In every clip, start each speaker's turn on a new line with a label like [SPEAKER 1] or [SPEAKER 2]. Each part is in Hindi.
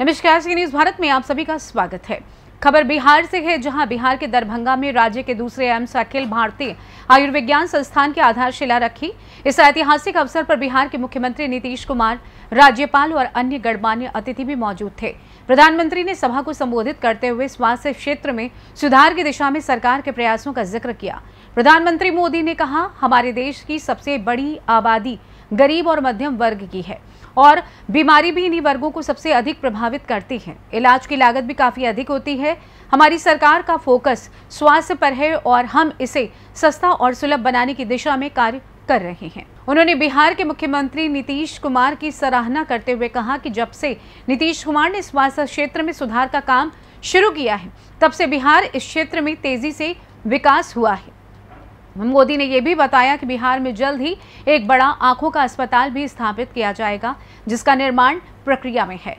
[SPEAKER 1] नमस्कार सी न्यूज भारत में आप सभी का स्वागत है खबर बिहार से है जहां बिहार के दरभंगा में राज्य के दूसरे एम्स अखिल भारतीय आयुर्विज्ञान संस्थान की आधारशिला रखी इस ऐतिहासिक अवसर पर बिहार के मुख्यमंत्री नीतीश कुमार राज्यपाल और अन्य गणमान्य अतिथि भी मौजूद थे प्रधानमंत्री ने सभा को संबोधित करते हुए स्वास्थ्य क्षेत्र में सुधार की दिशा में सरकार के प्रयासों का जिक्र किया प्रधानमंत्री मोदी ने कहा हमारे देश की सबसे बड़ी आबादी गरीब और मध्यम वर्ग की है और बीमारी भी इन्हीं वर्गों को सबसे अधिक प्रभावित करती है इलाज की लागत भी काफी अधिक होती है है हमारी सरकार का फोकस स्वास्थ्य पर है और हम इसे सस्ता और सुलभ बनाने की दिशा में कार्य कर रहे हैं उन्होंने बिहार के मुख्यमंत्री नीतीश कुमार की सराहना करते हुए कहा कि जब से नीतीश कुमार ने स्वास्थ्य क्षेत्र में सुधार का काम शुरू किया है तब से बिहार इस क्षेत्र में तेजी से विकास हुआ है मोदी ने यह भी बताया कि बिहार में जल्द ही एक बड़ा आंखों का अस्पताल भी स्थापित किया जाएगा जिसका निर्माण प्रक्रिया में है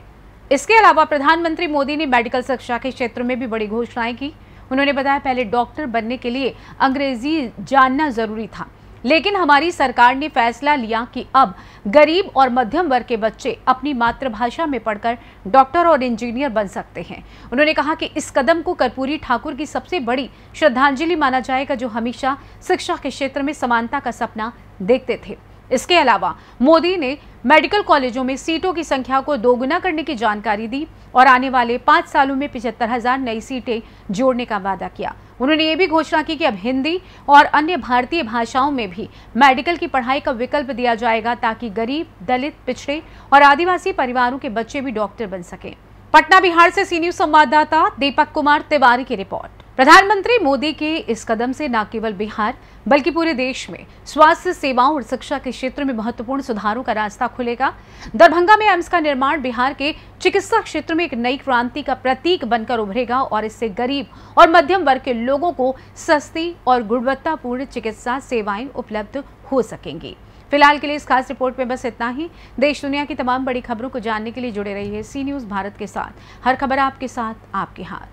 [SPEAKER 1] इसके अलावा प्रधानमंत्री मोदी ने मेडिकल शिक्षा के क्षेत्र में भी बड़ी घोषणाएं की उन्होंने बताया पहले डॉक्टर बनने के लिए अंग्रेजी जानना जरूरी था लेकिन हमारी सरकार ने फैसला लिया कि अब गरीब और मध्यम वर्ग के बच्चे अपनी मातृभाषा में पढ़कर डॉक्टर और इंजीनियर बन सकते हैं उन्होंने कहा कि इस कदम को कर्पूरी ठाकुर की सबसे बड़ी श्रद्धांजलि माना जाएगा जो हमेशा शिक्षा के क्षेत्र में समानता का सपना देखते थे इसके अलावा मोदी ने मेडिकल कॉलेजों में सीटों की संख्या को दोगुना करने की जानकारी दी और आने वाले पांच सालों में पिछहत्तर हजार नई सीटें जोड़ने का वादा किया उन्होंने ये भी घोषणा की कि अब हिंदी और अन्य भारतीय भाषाओं में भी मेडिकल की पढ़ाई का विकल्प दिया जाएगा ताकि गरीब दलित पिछड़े और आदिवासी परिवारों के बच्चे भी डॉक्टर बन सकें पटना बिहार से सी न्यूज संवाददाता दीपक कुमार तिवारी की रिपोर्ट प्रधानमंत्री मोदी के इस कदम से न केवल बिहार बल्कि पूरे देश में स्वास्थ्य सेवाओं और शिक्षा के क्षेत्र में महत्वपूर्ण सुधारों का रास्ता खुलेगा दरभंगा में एम्स का निर्माण बिहार के चिकित्सा क्षेत्र में एक नई क्रांति का प्रतीक बनकर उभरेगा और इससे गरीब और मध्यम वर्ग के लोगों को सस्ती और गुणवत्तापूर्ण चिकित्सा सेवाएं उपलब्ध हो सकेंगी फिलहाल के लिए इस खास रिपोर्ट में बस इतना ही देश दुनिया की तमाम बड़ी खबरों को जानने के लिए जुड़े रही सी न्यूज़ भारत के साथ हर खबर आपके साथ आपके हाथ